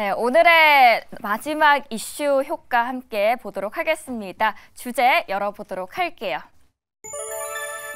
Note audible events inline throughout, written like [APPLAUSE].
네, 오늘의 마지막 이슈 효과 함께 보도록 하겠습니다. 주제 열어보도록 할게요.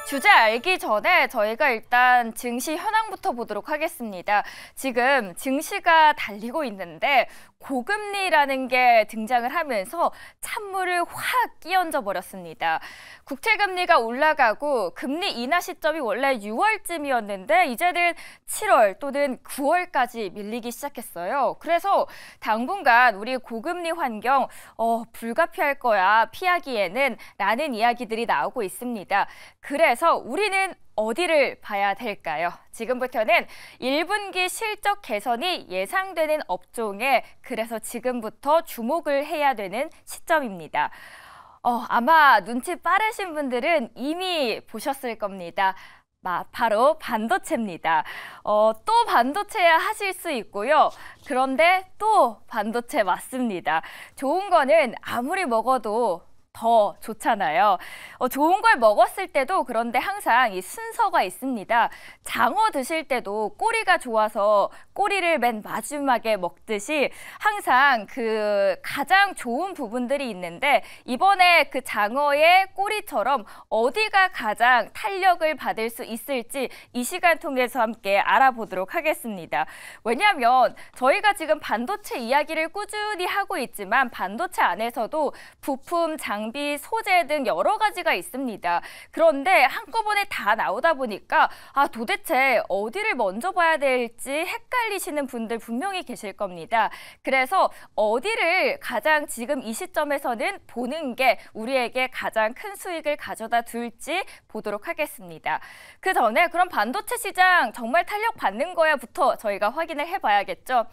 주제 알기 전에 저희가 일단 증시 현황부터 보도록 하겠습니다. 지금 증시가 달리고 있는데 고금리라는 게 등장을 하면서 찬물을 확 끼얹어 버렸습니다. 국채 금리가 올라가고 금리 인하 시점이 원래 6월쯤이었는데 이제는 7월 또는 9월까지 밀리기 시작했어요. 그래서 당분간 우리 고금리 환경 어, 불가피할 거야 피하기에는 라는 이야기들이 나오고 있습니다. 그래서 우리는 어디를 봐야 될까요? 지금부터는 1분기 실적 개선이 예상되는 업종에 그래서 지금부터 주목을 해야 되는 시점입니다. 어, 아마 눈치 빠르신 분들은 이미 보셨을 겁니다. 바로 반도체입니다. 어, 또 반도체 하실 수 있고요. 그런데 또 반도체 맞습니다. 좋은 거는 아무리 먹어도 더 좋잖아요. 어, 좋은 걸 먹었을 때도 그런데 항상 이 순서가 있습니다. 장어 드실 때도 꼬리가 좋아서 꼬리를 맨 마지막에 먹듯이 항상 그 가장 좋은 부분들이 있는데 이번에 그 장어의 꼬리처럼 어디가 가장 탄력을 받을 수 있을지 이 시간 통해서 함께 알아보도록 하겠습니다. 왜냐하면 저희가 지금 반도체 이야기를 꾸준히 하고 있지만 반도체 안에서도 부품 장 장비, 소재 등 여러 가지가 있습니다. 그런데 한꺼번에 다 나오다 보니까 아 도대체 어디를 먼저 봐야 될지 헷갈리시는 분들 분명히 계실 겁니다. 그래서 어디를 가장 지금 이 시점에서는 보는 게 우리에게 가장 큰 수익을 가져다 둘지 보도록 하겠습니다. 그 전에 그럼 반도체 시장 정말 탄력 받는 거야부터 저희가 확인을 해봐야겠죠.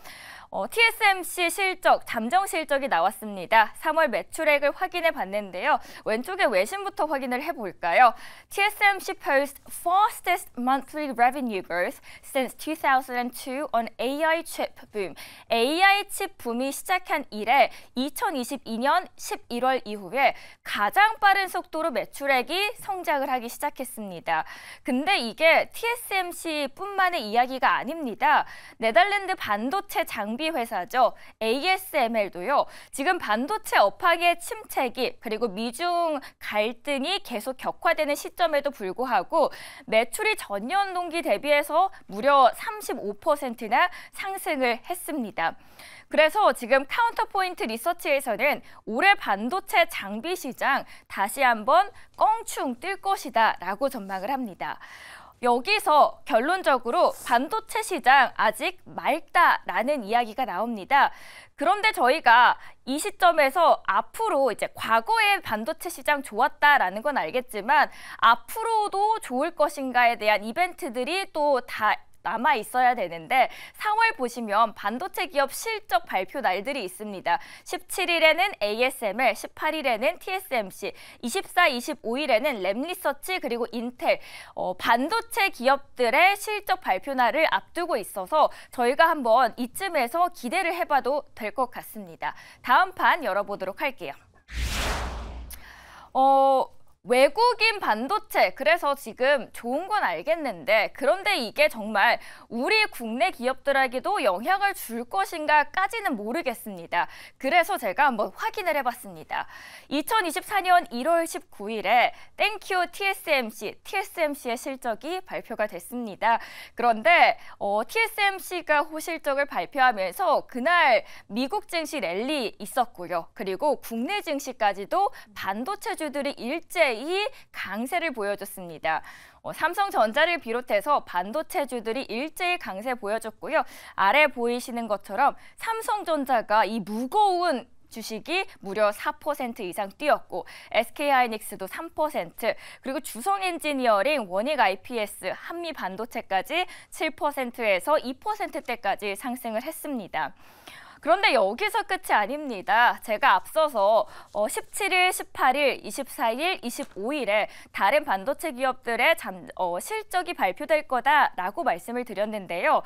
어, TSMC 실적, 잠정 실적이 나왔습니다. 3월 매출액을 확인해 봤는데요. 왼쪽에 외신부터 확인을 해볼까요? TSMC posts fastest monthly revenue growth since 2002 on AI chip boom. AI 칩 붐이 시작한 이래 2022년 11월 이후에 가장 빠른 속도로 매출액이 성장을 하기 시작했습니다. 근데 이게 TSMC뿐만의 이야기가 아닙니다. 네덜란드 반도체 장비 장비 회사죠. ASML도요. 지금 반도체 업황의 침체기 그리고 미중 갈등이 계속 격화되는 시점에도 불구하고 매출이 전년 동기 대비해서 무려 35%나 상승을 했습니다. 그래서 지금 카운터포인트 리서치에서는 올해 반도체 장비 시장 다시 한번 껑충 뛸 것이다 라고 전망을 합니다. 여기서 결론적으로 반도체 시장 아직 맑다라는 이야기가 나옵니다. 그런데 저희가 이 시점에서 앞으로 이제 과거에 반도체 시장 좋았다라는 건 알겠지만 앞으로도 좋을 것인가에 대한 이벤트들이 또다 남아 있어야 되는데 3월 보시면 반도체 기업 실적 발표 날들이 있습니다. 17일에는 ASML, 18일에는 TSMC, 24, 25일에는 랩리서치 그리고 인텔 어, 반도체 기업들의 실적 발표 날을 앞두고 있어서 저희가 한번 이쯤에서 기대를 해봐도 될 것 같습니다. 다음 판 열어보도록 할게요. 어, 외국인 반도체 그래서 지금 좋은 건 알겠는데 그런데 이게 정말 우리 국내 기업들에게도 영향을 줄 것인가까지는 모르겠습니다. 그래서 제가 한번 확인을 해봤습니다. 2024년 1월 19일에 땡큐 TSMC, TSMC의 실적이 발표가 됐습니다. 그런데 어, TSMC가 호실적을 발표하면서 그날 미국 증시 랠리 있었고요. 그리고 국내 증시까지도 반도체주들이 일제 히이 강세를 보여줬습니다. 어, 삼성전자를 비롯해서 반도체주들이 일제히 강세 보여줬고요. 아래 보이시는 것처럼 삼성전자가 이 무거운 주식이 무려 4% 이상 뛰었고 SK하이닉스도 3% 그리고 주성엔지니어링, 원익 IPS, 한미반도체까지 7%에서 2%대까지 상승을 했습니다. 그런데 여기서 끝이 아닙니다. 제가 앞서서 17일, 18일, 24일, 25일에 다른 반도체 기업들의 어, 실적이 발표될 거다라고 말씀을 드렸는데요.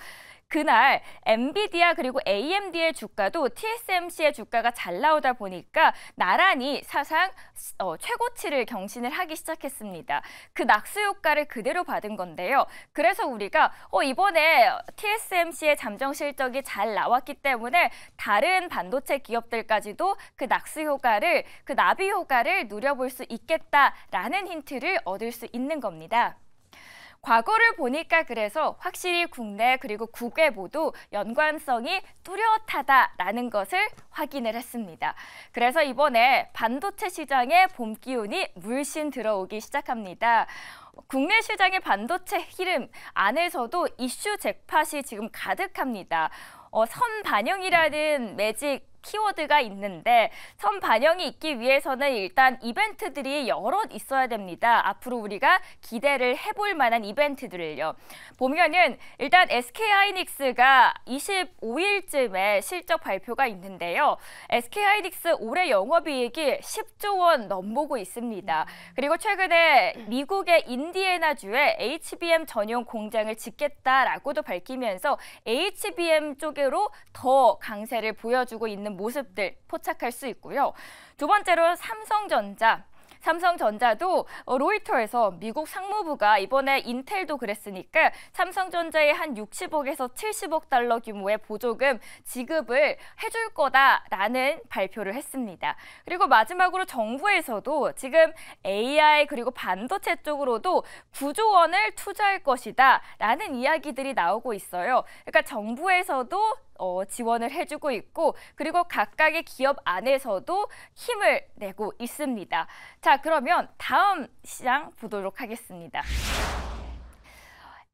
그날 엔비디아 그리고 AMD의 주가도 TSMC의 주가가 잘 나오다 보니까 나란히 사상 어, 최고치를 경신을 하기 시작했습니다. 그 낙수 효과를 그대로 받은 건데요. 그래서 우리가 어, 이번에 TSMC의 잠정 실적이 잘 나왔기 때문에 다른 반도체 기업들까지도 그 낙수 효과를 그 나비 효과를 누려볼 수 있겠다라는 힌트를 얻을 수 있는 겁니다. 과거를 보니까 그래서 확실히 국내 그리고 국외 모두 연관성이 뚜렷하다라는 것을 확인을 했습니다. 그래서 이번에 반도체 시장의 봄 기운이 물씬 들어오기 시작합니다. 국내 시장의 반도체 흐름 안에서도 이슈 잭팟이 지금 가득합니다. 어, 선반영이라는 매직 키워드가 있는데 선 반영이 있기 위해서는 일단 이벤트들이 여러 있어야 됩니다. 앞으로 우리가 기대를 해볼 만한 이벤트들을요. 보면은 일단 SK 하이닉스가 25일쯤에 실적 발표가 있는데요. SK 하이닉스 올해 영업이익이 10조 원 넘보고 있습니다. 그리고 최근에 미국의 인디애나주에 HBM 전용 공장을 짓겠다라고도 밝히면서 HBM 쪽으로 더 강세를 보여주고 있는 모습들 포착할 수 있고요. 두 번째로 삼성전자. 삼성전자도 로이터에서 미국 상무부가 이번에 인텔도 그랬으니까 삼성전자의 한 60억에서 70억 달러 규모의 보조금 지급을 해줄 거다라는 발표를 했습니다. 그리고 마지막으로 정부에서도 지금 AI 그리고 반도체 쪽으로도 9조 원을 투자할 것이다라는 이야기들이 나오고 있어요. 그러니까 정부에서도 어, 지원을 해주고 있고 그리고 각각의 기업 안에서도 힘을 내고 있습니다. 자 그러면 다음 시장 보도록 하겠습니다.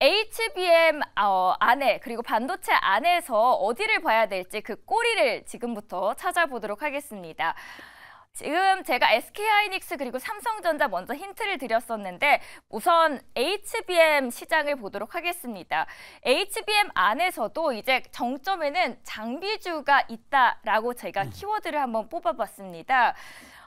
HBM 어, 안에 그리고 반도체 안에서 어디를 봐야 될지 그 꼬리를 지금부터 찾아보도록 하겠습니다. 지금 제가 SK 하이닉스 그리고 삼성전자 먼저 힌트를 드렸었는데 우선 HBM 시장을 보도록 하겠습니다. HBM 안에서도 이제 정점에는 장비주가 있다라고 제가 음. 키워드를 한번 뽑아봤습니다.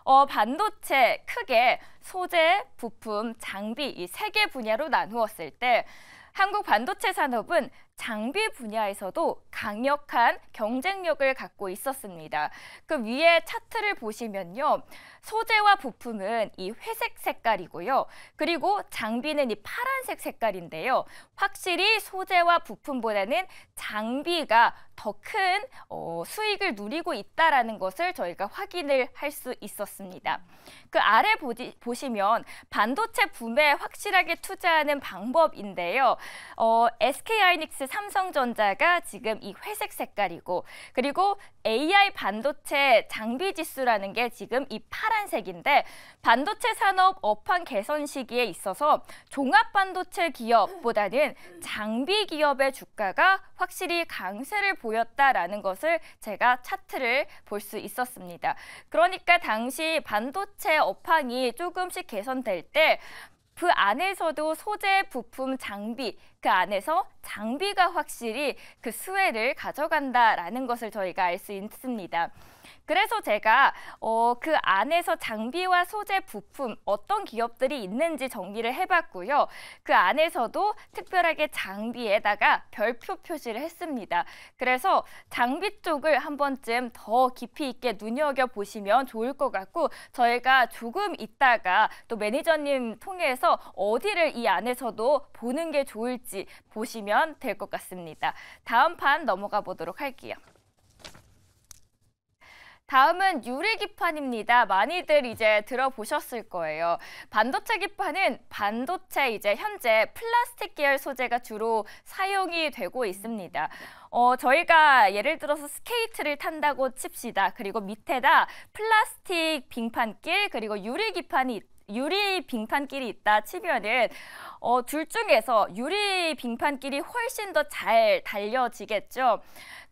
어, 반도체 크게 소재, 부품, 장비 이 세 개 분야로 나누었을 때 한국 반도체 산업은 장비 분야에서도 강력한 경쟁력을 갖고 있었습니다. 그 위에 차트를 보시면요. 소재와 부품은 이 회색 색깔이고요. 그리고 장비는 이 파란색 색깔인데요. 확실히 소재와 부품보다는 장비가 더큰 어, 수익을 누리고 있다는 것을 저희가 확인을 할 수 있었습니다. 그 아래 보지, 보시면 반도체 붐에 확실하게 투자하는 방법인데요. 어, SK 하이닉스 삼성전자가 지금 이 회색 색깔이고 그리고 AI 반도체 장비 지수라는 게 지금 이 파란 색 파란색인데 반도체 산업 업황 개선 시기에 있어서 종합 반도체 기업보다는 장비 기업의 주가가 확실히 강세를 보였다라는 것을 제가 차트를 볼 수 있었습니다. 그러니까 당시 반도체 업황이 조금씩 개선될 때 그 안에서도 소재, 부품, 장비 그 안에서 장비가 확실히 그 수혜를 가져간다라는 것을 저희가 알 수 있습니다. 그래서 제가 어, 그 안에서 장비와 소재 부품 어떤 기업들이 있는지 정리를 해봤고요. 그 안에서도 특별하게 장비에다가 별표 표시를 했습니다. 그래서 장비 쪽을 한 번쯤 더 깊이 있게 눈여겨보시면 좋을 것 같고 저희가 조금 있다가 또 매니저님 통해서 어디를 이 안에서도 보는 게 좋을지 보시면 될 것 같습니다. 다음 판 넘어가 보도록 할게요. 다음은 유리기판입니다. 많이들 이제 들어보셨을 거예요. 반도체 기판은 반도체 이제 현재 플라스틱 계열 소재가 주로 사용이 되고 있습니다. 어, 저희가 예를 들어서 스케이트를 탄다고 칩시다. 그리고 밑에다 플라스틱 빙판길 그리고 유리기판이 유리 빙판길이 있다 치면은 어, 둘 중에서 유리 빙판길이 훨씬 더 잘 달려지겠죠.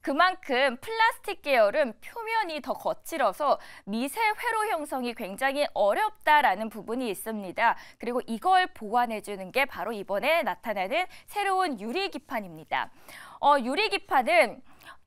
그만큼 플라스틱 계열은 표면이 더 거칠어서 미세 회로 형성이 굉장히 어렵다라는 부분이 있습니다. 그리고 이걸 보완해주는 게 바로 이번에 나타나는 새로운 유리 기판입니다. 어, 유리 기판은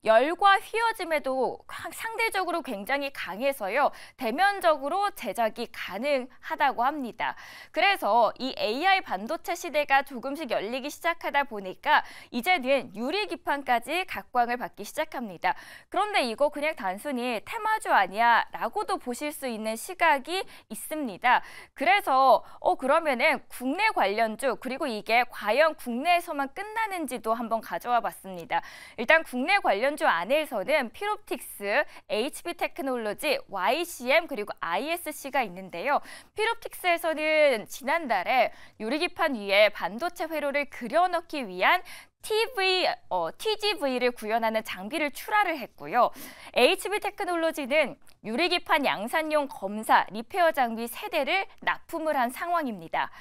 열과 휘어짐에도 상대적으로 굉장히 강해서요. 대면적으로 제작이 가능하다고 합니다. 그래서 이 AI 반도체 시대가 조금씩 열리기 시작하다 보니까 이제는 유리 기판까지 각광을 받기 시작합니다. 그런데 이거 그냥 단순히 테마주 아니야 라고도 보실 수 있는 시각이 있습니다. 그래서 어 그러면은 국내 관련주 그리고 이게 과연 국내에서만 끝나는지도 한번 가져와 봤습니다. 일단 국내 관련 관련주 안에서는 피롭틱스, HB테크놀로지, YCM 그리고 ISC가 있는데요. 피롭틱스에서는 지난달에 유리기판 위에 반도체 회로를 그려넣기 위한 TV, 어, TGV를 구현하는 장비를 출하를 했고요. HB 테크놀로지는 유리기판 양산용 검사, 리페어 장비 세대를 납품을 한 상황입니다.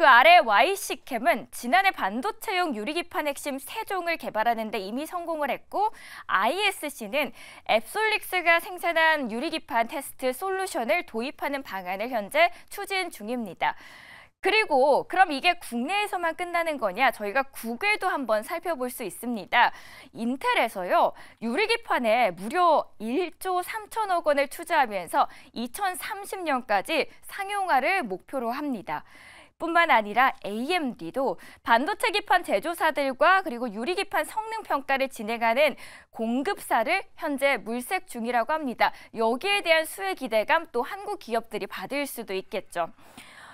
그 아래 YC캠은 지난해 반도체용 유리기판 핵심 세종을 개발하는 데 이미 성공을 했고 ISC는 앱솔릭스가 생산한 유리기판 테스트 솔루션을 도입하는 방안을 현재 추진 중입니다. 그리고 그럼 이게 국내에서만 끝나는 거냐? 저희가 국외도 한번 살펴볼 수 있습니다. 인텔에서요. 유리기판에 무려 1조 3천억 원을 투자하면서 2030년까지 상용화를 목표로 합니다. 뿐만 아니라 AMD도 반도체 기판 제조사들과 그리고 유리 기판 성능 평가를 진행하는 공급사를 현재 물색 중이라고 합니다. 여기에 대한 수혜 기대감 또 한국 기업들이 받을 수도 있겠죠.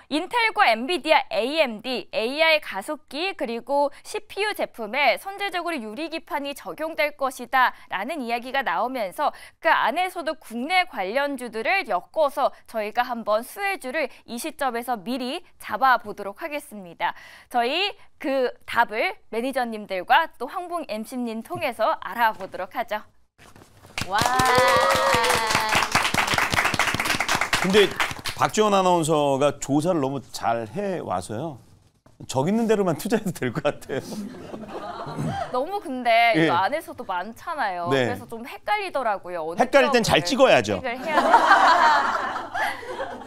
인텔과 엔비디아 AMD, AI 가속기 그리고 CPU 제품에 선제적으로 유리 기판이 적용될 것이다 라는 이야기가 나오면서 그 안에서도 국내 관련주들을 엮어서 저희가 한번 수혜주를 이 시점에서 미리 잡아보도록 하겠습니다. 저희 그 답을 매니저님들과 또 황봉 MC님 통해서 알아보도록 하죠. 와. 근데 박지원 아나운서가 조사를 너무 잘 해와서요. 적 있는 대로만 [LAUGHS] 투자해도 될 것 같아요. 너무 근데 이거 예. 안에서도 많잖아요. 네. 그래서 좀 헷갈리더라고요. 헷갈릴 땐 잘 찍어야죠. [LAUGHS]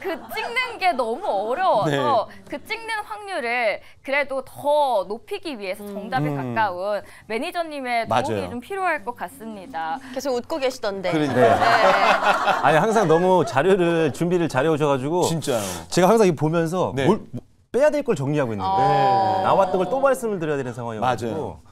그 찍는 게 너무 어려워서 네. 그 찍는 확률을 그래도 더 높이기 위해서 정답에 음. 가까운 매니저님의 도움이 맞아요. 좀 필요할 것 같습니다. 계속 웃고 계시던데. 그러니 네. 네. [LAUGHS] 아니 항상 너무 자료를 준비를 잘해오셔가지고 진짜요. 제가 항상 이 보면서 네. 뭘 뭐, 빼야 될 걸 정리하고 있는데 어. 나왔던 걸 또 말씀을 드려야 되는 상황이어가지고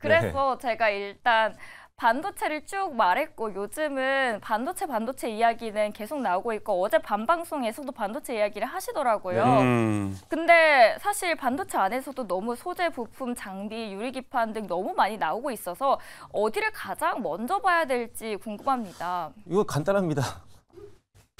네. 그래서 네. 제가 일단 반도체를 쭉 말했고 요즘은 반도체 반도체 이야기는 계속 나오고 있고 어제 반방송에서도 반도체 이야기를 하시더라고요. 음. 근데 사실 반도체 안에서도 너무 소재 부품 장비 유리기판 등 너무 많이 나오고 있어서 어디를 가장 먼저 봐야 될지 궁금합니다. 이거 간단합니다.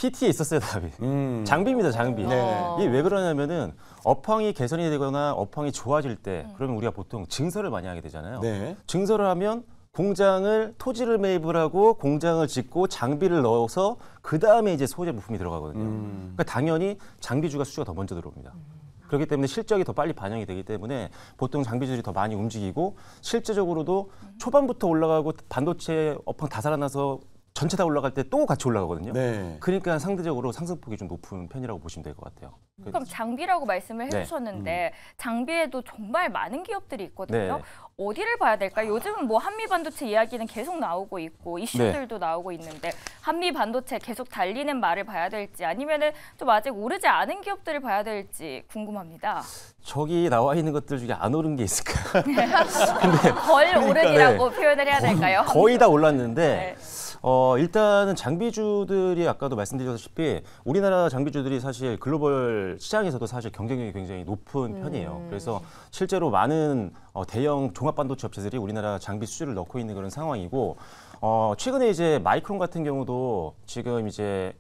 PT에 있었어요 답이. 음. 장비입니다 장비. 네. 이게 왜 그러냐면은 업황이 개선이 되거나 업황이 좋아질 때 음. 그러면 우리가 보통 증설을 많이 하게 되잖아요. 네. 증설을 하면 공장을 토지를 매입을 하고 공장을 짓고 장비를 넣어서 그 다음에 이제 소재 부품이 들어가거든요. 음. 그러니까 당연히 장비주가 수주가 더 먼저 들어옵니다. 음. 그렇기 때문에 실적이 더 빨리 반영이 되기 때문에 보통 장비주들이 더 많이 움직이고 실제적으로도 음. 초반부터 올라가고 반도체 업황 다 살아나서 전체 다 올라갈 때 또 같이 올라가거든요. 네. 그러니까 상대적으로 상승폭이 좀 높은 편이라고 보시면 될 것 같아요. 그러니까 그럼 장비라고 말씀을 네. 해주셨는데 네. 장비에도 정말 많은 기업들이 있거든요. 네. 어디를 봐야 될까? 요즘은 요뭐 한미 반도체 이야기는 계속 나오고 있고 이슈들도 네. 나오고 있는데 한미 반도체 계속 달리는 말을 봐야 될지 아니면은 좀 아직 오르지 않은 기업들을 봐야 될지 궁금합니다. 저기 나와 있는 것들 중에 안 오른 게 있을까? [LAUGHS] 근데 거의 그러니까, 오른이라고 네. 표현을 해야 될까요? 거의 다 올랐는데. 어, 일단은 장비주들이 아까도 말씀드렸다시피 우리나라 장비주들이 사실 글로벌 시장에서도 사실 경쟁력이 굉장히 높은 네. 편이에요. 그래서 실제로 많은 어, 대형 종합반도체 업체들이 우리나라 장비 수주를 넣고 있는 그런 상황이고 어, 최근에 이제 마이크론 같은 경우도 지금 이제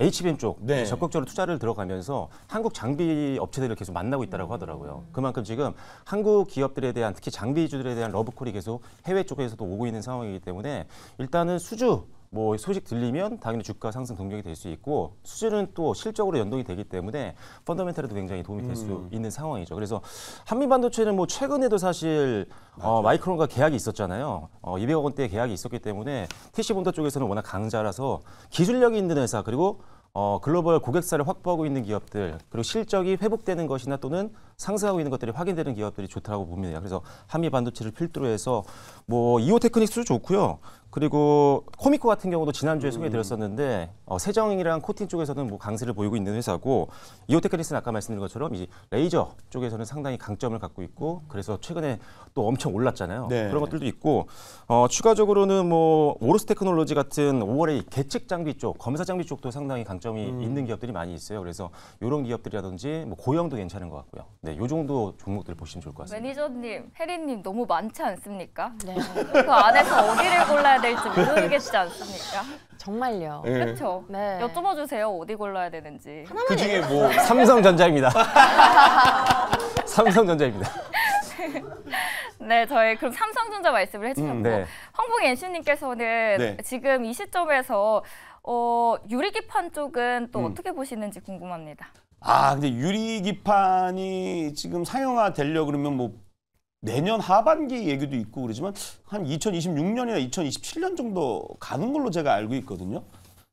HBM 쪽 네. 적극적으로 투자를 들어가면서 한국 장비 업체들을 계속 만나고 있다고 하더라고요. 그만큼 지금 한국 기업들에 대한 특히 장비주들에 대한 러브콜이 계속 해외 쪽에서도 오고 있는 상황이기 때문에 일단은 수주 뭐 소식 들리면 당연히 주가 상승 동력이 될 수 있고 수준은 또 실적으로 연동이 되기 때문에 펀더멘탈에도 굉장히 도움이 될수 음. 있는 상황이죠. 그래서 한미 반도체는 뭐 최근에도 사실 어, 마이크론과 계약이 있었잖아요. 어, 200억 원대 계약이 있었기 때문에 TC 본다 쪽에서는 워낙 강자라서 기술력이 있는 회사 그리고 어, 글로벌 고객사를 확보하고 있는 기업들 그리고 실적이 회복되는 것이나 또는 상승하고 있는 것들이 확인되는 기업들이 좋다고 봅니다. 그래서 한미 반도체를 필두로 해서 뭐 이오테크닉스도 좋고요. 그리고 코미코 같은 경우도 지난주에 음. 소개드렸었는데 해 어, 세정이랑 코팅 쪽에서는 뭐 강세를 보이고 있는 회사고 이오테크리스는 아까 말씀드린 것처럼 이제 레이저 쪽에서는 상당히 강점을 갖고 있고 그래서 최근에 또 엄청 올랐잖아요. 네. 그런 것들도 있고 어, 추가적으로는 뭐 오로스 테크놀로지 같은 5월에 계측 장비 쪽, 검사 장비 쪽도 상당히 강점이 음. 있는 기업들이 많이 있어요. 그래서 이런 기업들이라든지 뭐 고형도 괜찮은 것 같고요. 네, 요 정도 종목들 보시면 좋을 것 같습니다. 매니저님, 해리님 너무 많지 않습니까? 네. 그 안에서 어디를 골라야 될지 아, 모르겠지 않습니까? 정말요. 예. 네. 그렇죠. 네. 여쭤봐 주세요. 어디 골라야 되는지. 그 중에 뭐 삼성전자입니다. [LAUGHS] 삼성전자입니다. 네, 저희 그럼 삼성전자 말씀을 음, 해주셨고 음, 네. 황봉 엔씨님께서는 네. 지금 이 시점에서 어, 유리기판 쪽은 또 음. 어떻게 보시는지 궁금합니다. 아, 근데 유리기판이 지금 상용화되려 그러면 뭐 내년 하반기 얘기도 있고 그러지만 한 2026년이나 2027년 정도 가는 걸로 제가 알고 있거든요.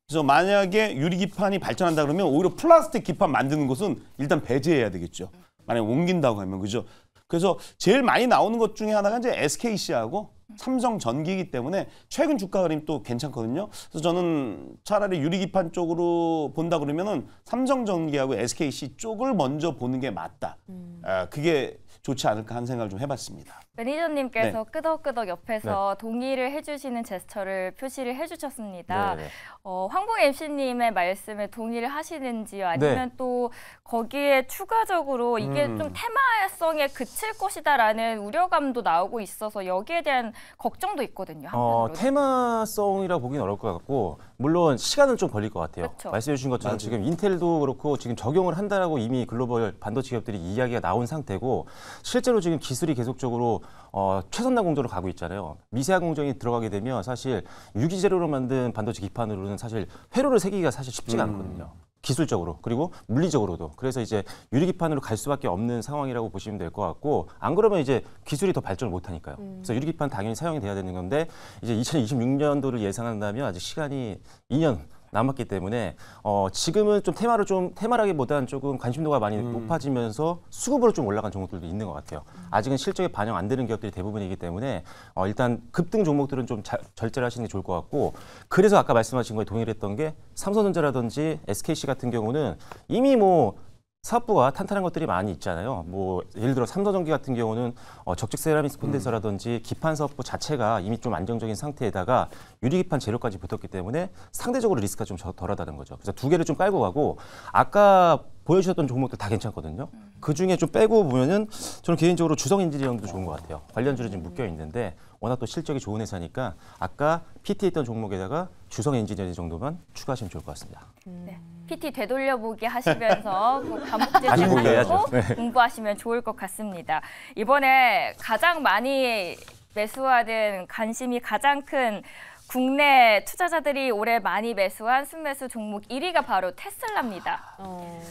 그래서 만약에 유리 기판이 발전한다 그러면 오히려 플라스틱 기판 만드는 것은 일단 배제해야 되겠죠. 만약에 옮긴다고 하면 그죠. 그래서 제일 많이 나오는 것 중에 하나가 이제 SKC하고 삼성 전기이기 때문에 최근 주가 그림또 괜찮거든요. 그래서 저는 차라리 유리 기판 쪽으로 본다 그러면은 삼성 전기하고 SKC 쪽을 먼저 보는 게 맞다. 음. 아, 그게 좋지 않을까 하는 생각을 좀 해봤습니다. 매니저님께서 네. 끄덕끄덕 옆에서 네. 동의를 해주시는 제스처를 표시를 해주셨습니다. 어, 황봉 MC님의 말씀에 동의를 하시는지 아니면 네. 또 거기에 추가적으로 이게 음. 좀 테마성에 그칠 것이다라는 우려감도 나오고 있어서 여기에 대한 걱정도 있거든요. 어, 테마성이라 보기는 어려울 것 같고 물론 시간은 좀 걸릴 것 같아요. 그렇 말씀해 주신 것처럼 맞아요. 지금 인텔도 그렇고 지금 적용을 한다라고 이미 글로벌 반도체 기업들이 이야기가 나온 상태고 실제로 지금 기술이 계속적으로 어, 최선단 공정으로 가고 있잖아요. 미세한 공정이 들어가게 되면 사실 유기 재료로 만든 반도체 기판으로는 사실 회로를 세기가 사실 쉽지가 음. 않거든요. 기술적으로 그리고 물리적으로도 그래서 이제 유리 기판으로 갈 수밖에 없는 상황이라고 보시면 될 것 같고 안 그러면 이제 기술이 더 발전을 못 하니까요. 음. 그래서 유리 기판 당연히 사용이 돼야 되는 건데 이제 2026년도를 예상한다면 아직 시간이 2년 남았기 때문에 어, 지금은 좀 테마를 좀 테마라기보다는 조금 관심도가 많이 음. 높아지면서 수급으로 좀 올라간 종목들도 있는 것 같아요. 아직은 실적에 반영 안 되는 기업들이 대부분이기 때문에 어, 일단 급등 종목들은 좀 자, 절제를 하시는 게 좋을 것 같고 그래서 아까 말씀하신 거에 동의를 했던 게 삼성전자라든지 SKC 같은 경우는 이미 뭐 사업부가 탄탄한 것들이 많이 있잖아요. 뭐 예를 들어 삼성전기 같은 경우는 어, 적측 세라믹 스콘덴서라든지 음. 기판 사업부 자체가 이미 좀 안정적인 상태에다가 유리 기판 재료까지 붙었기 때문에 상대적으로 리스크가 좀 덜하다는 거죠. 그래서 두 개를 좀 깔고 가고 아까 보여주셨던 종목들 다 괜찮거든요. 음. 그 중에 좀 빼고 보면은 저는 개인적으로 주성 엔지니어도 좋은 것 같아요. 관련주로 지금 묶여 있는데 워낙 또 실적이 좋은 회사니까 아까 PT 했던 종목에다가 주성 엔지니어링 정도만 추가하시면 좋을 것 같습니다. 네. 음. PT 되돌려보기 하시면서 감옥제 하고 네. 공부하시면 좋을 것 같습니다. 이번에 가장 많이 매수하는 관심이 가장 큰 국내 투자자들이 올해 많이 매수한 순매수 종목 1위가 바로 테슬라입니다. 어...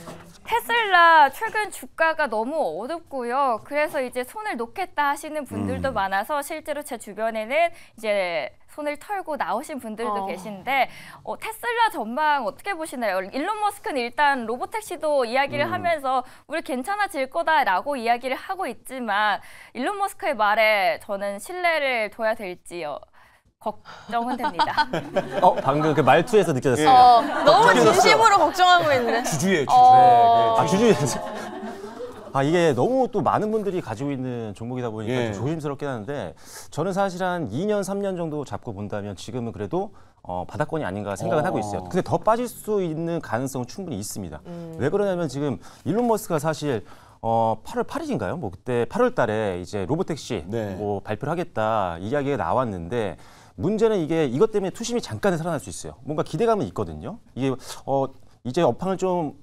테슬라 최근 주가가 너무 어둡고요. 그래서 이제 손을 놓겠다 하시는 분들도 음. 많아서 실제로 제 주변에는 이제 손을 털고 나오신 분들도 어. 계신데 어, 테슬라 전망 어떻게 보시나요? 일론 머스크는 일단 로보택시도 이야기를 음. 하면서 우리 괜찮아질 거다라고 이야기를 하고 있지만 일론 머스크의 말에 저는 신뢰를 둬야 될지요. 걱정은 됩니다. [LAUGHS] 어 방금 그 말투에서 느껴졌어요. 예. 어, 너무 진심으로 걱정하고 있는주주예 주주. 어... 네, 네, 네. 아, 주주. 아주주아 이게 너무 또 많은 분들이 가지고 있는 종목이다 보니까 예. 조심스럽긴 하는데 저는 사실 한 2년 3년 정도 잡고 본다면 지금은 그래도 어, 바닥권이 아닌가 생각을 어. 하고 있어요. 근데 더 빠질 수 있는 가능성은 충분히 있습니다. 음. 왜 그러냐면 지금 일론 머스크가 사실 어, 8월 8일인가요? 뭐 그때 8월 달에 이제 로보택시 네. 뭐 발표를 하겠다 이야기가 나왔는데 문제는 이게 이것 때문에 투심이 잠깐은 살아날 수 있어요. 뭔가 기대감은 있거든요. 이게 어 이제 업황을 좀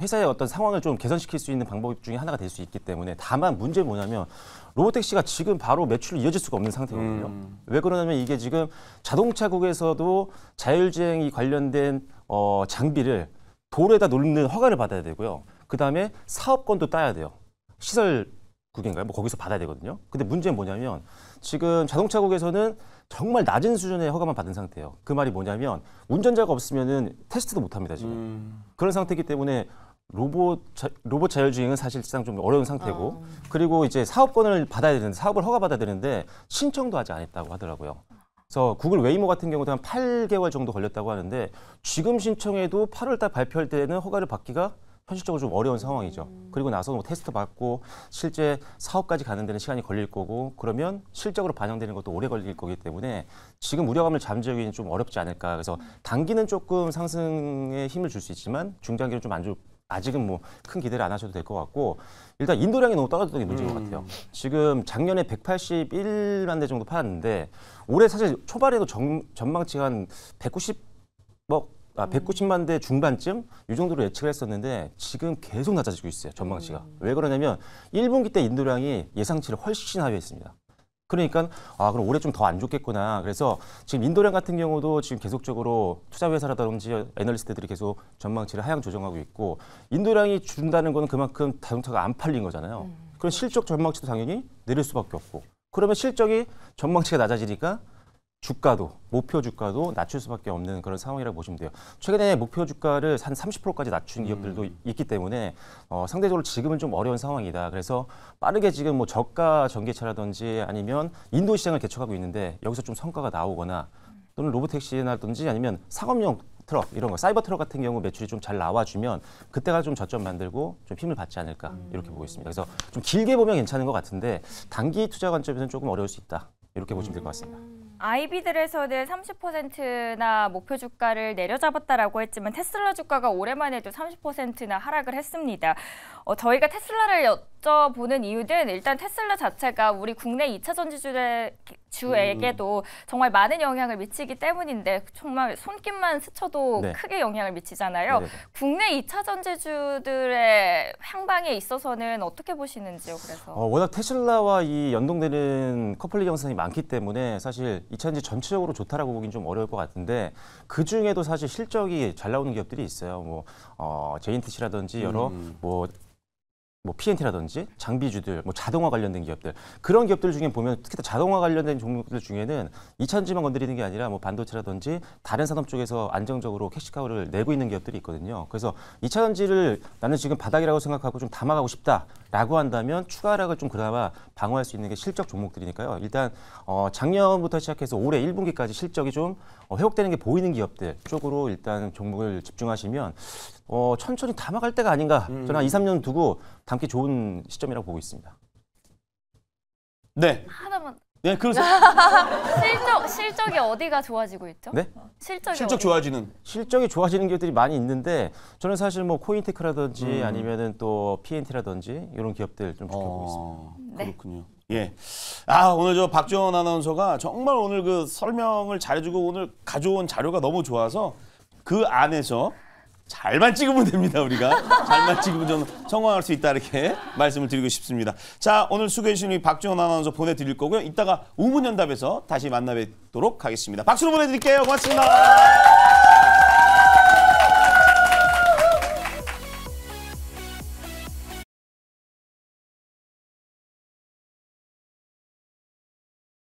회사의 어떤 상황을 좀 개선시킬 수 있는 방법 중에 하나가 될 수 있기 때문에 다만 문제는 뭐냐면 로보택시가 지금 바로 매출이 이어질 수가 없는 상태거든요. 음. 왜 그러냐면 이게 지금 자동차국에서도 자율주행이 관련된 어, 장비를 도로에다 놓는 허가를 받아야 되고요. 그 다음에 사업권도 따야 돼요. 시설국인가요? 뭐 거기서 받아야 되거든요. 근데 문제는 뭐냐면 지금 자동차국에서는 정말 낮은 수준의 허가만 받은 상태예요. 그 말이 뭐냐면 운전자가 없으면은 테스트도 못 합니다 지금. 음. 그런 상태이기 때문에 로봇 자, 로봇 자율주행은 사실상 좀 어려운 상태고 어. 그리고 이제 사업권을 받아야 되는데 사업을 허가 받아야 되는데 신청도 아직 안 했다고 하더라고요. 그래서 구글 웨이모 같은 경우도 한 8개월 정도 걸렸다고 하는데 지금 신청해도 8월 달 발표할 때는 허가를 받기가 현실적으로 좀 어려운 상황이죠. 음. 그리고 나서 뭐 테스트 받고 실제 사업까지 가는 데는 시간이 걸릴 거고 그러면 실적으로 반영되는 것도 오래 걸릴 거기 때문에 지금 우려감을 잠재우기는 좀 어렵지 않을까. 그래서 음. 단기는 조금 상승에 힘을 줄 수 있지만 중장기는 좀안 좋. 아직은 뭐 큰 기대를 안 하셔도 될 것 같고 일단 인도량이 너무 떨어졌던 게 문제인 것 같아요. 음. 지금 작년에 181만 대 정도 팔았는데 올해 사실 초반에도 정, 전망치가 한 190억 아, 190만 대 중반쯤 이 정도로 예측을 했었는데 지금 계속 낮아지고 있어요. 전망치가. 음. 왜 그러냐면 1분기 때 인도량이 예상치를 훨씬 하회했습니다. 그러니까 아 그럼 올해 좀 더 안 좋겠구나. 그래서 지금 인도량 같은 경우도 지금 계속적으로 투자회사라든지 애널리스트들이 계속 전망치를 하향 조정하고 있고 인도량이 준다는 거는 그만큼 자동차가 안 팔린 거잖아요. 음. 그럼 실적 전망치도 당연히 내릴 수밖에 없고 그러면 실적이 전망치가 낮아지니까 주가도 목표 주가도 낮출 수밖에 없는 그런 상황이라고 보시면 돼요. 최근에 목표 주가를 한 30%까지 낮춘 기업들도 음. 있기 때문에 어, 상대적으로 지금은 좀 어려운 상황이다. 그래서 빠르게 지금 뭐 저가 전기차라든지 아니면 인도 시장을 개척하고 있는데 여기서 좀 성과가 나오거나 또는 로보택시라든지 아니면 상업용 트럭 이런 거 사이버 트럭 같은 경우 매출이 좀 잘 나와주면 그때가 좀 저점 만들고 좀 힘을 받지 않을까 이렇게 보고 있습니다. 그래서 좀 길게 보면 괜찮은 것 같은데 단기 투자 관점에서는 조금 어려울 수 있다 이렇게 보시면 될 것 같습니다. 아이비들에서는 30%나 목표 주가를 내려잡았다라고 했지만 테슬라 주가가 오랜만에도 30%나 하락을 했습니다. 어, 저희가 테슬라를 여쭤보는 이유는 일단 테슬라 자체가 우리 국내 이차 전지주에 주에게도 음. 정말 많은 영향을 미치기 때문인데 정말 손길만 스쳐도 네. 크게 영향을 미치잖아요. 네, 네, 네. 국내 이차 전지주들의 향방에 있어서는 어떻게 보시는지요? 그래서 어, 워낙 테슬라와 이 연동되는 커플링 영상이 많기 때문에 사실 이차 전지 전체적으로 좋다라고 보기는좀 어려울 것 같은데 그 중에도 사실 실적이 잘 나오는 기업들이 있어요. 뭐 어, 제인트시라든지 여러 음. 뭐뭐 P&T라든지 장비주들, 뭐 자동화 관련된 기업들 그런 기업들 중에 보면 특히 자동화 관련된 종목들 중에는 이천지만 건드리는 게 아니라 뭐 반도체라든지 다른 산업 쪽에서 안정적으로 캐시카우를 내고 있는 기업들이 있거든요. 그래서 이차전지를 나는 지금 바닥이라고 생각하고 좀 담아가고 싶다라고 한다면 추가 하락을 좀 그나마 방어할 수 있는 게 실적 종목들이니까요. 일단 어 작년부터 시작해서 올해 1분기까지 실적이 좀 어, 회복되는 게 보이는 기업들 쪽으로 일단 종목을 집중하시면 어, 천천히 담아갈 때가 아닌가 음. 저는 한 2, 음. 3년 두고 담기 좋은 시점이라고 보고 있습니다. 네. 하나만. 네, 그렇습 [LAUGHS] 실적 실적이 어디가 좋아지고 있죠? 네? 실적이 실적 어디... 좋아지는 실적이 좋아지는 기업들이 많이 있는데 저는 사실 뭐 코인테크라든지 음. 아니면은 또 PNT라든지 이런 기업들 좀 지켜보고 아, 있습니다. 네. 그렇군요. 예. 아, 오늘 저 박지원 아나운서가 정말 오늘 그 설명을 잘해주고 오늘 가져온 자료가 너무 좋아서 그 안에서 잘만 찍으면 됩니다, 우리가. 잘만 찍으면 저는 성공할 수 있다, 이렇게 말씀을 드리고 싶습니다. 자, 오늘 수고해주신 우리 박지원 아나운서 보내드릴 거고요. 이따가 우문연답에서 다시 만나 뵙도록 하겠습니다. 박수로 보내드릴게요. 고맙습니다.